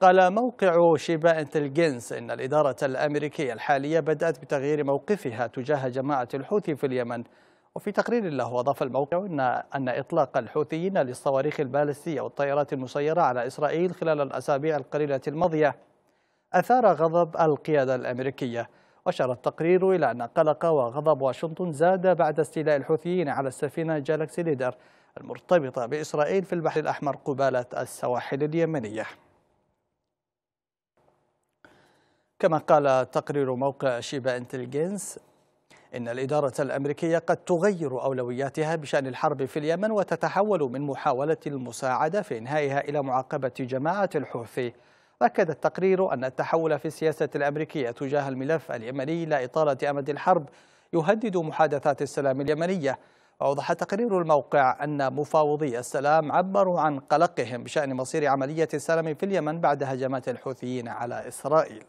قال موقع شيبا انتليجنس إن الإدارة الأمريكية الحالية بدأت بتغيير موقفها تجاه جماعة الحوثي في اليمن وفي تقرير له أضاف الموقع أن, أن إطلاق الحوثيين للصواريخ البالستية والطائرات المسيرة على إسرائيل خلال الأسابيع القليلة الماضية أثار غضب القيادة الأمريكية وأشار التقرير إلى أن قلق وغضب واشنطن زاد بعد استيلاء الحوثيين على السفينة جالكسي ليدر المرتبطة بإسرائيل في البحر الأحمر قبالة السواحل اليمنية كما قال تقرير موقع شيبا انتليجنس إن الإدارة الأمريكية قد تغير أولوياتها بشأن الحرب في اليمن وتتحول من محاولة المساعدة في إنهائها إلى معاقبة جماعة الحوثي أكد التقرير أن التحول في السياسة الأمريكية تجاه الملف اليمني إلى إطالة أمد الحرب يهدد محادثات السلام اليمنية وأوضح تقرير الموقع أن مفاوضي السلام عبروا عن قلقهم بشأن مصير عملية السلام في اليمن بعد هجمات الحوثيين على إسرائيل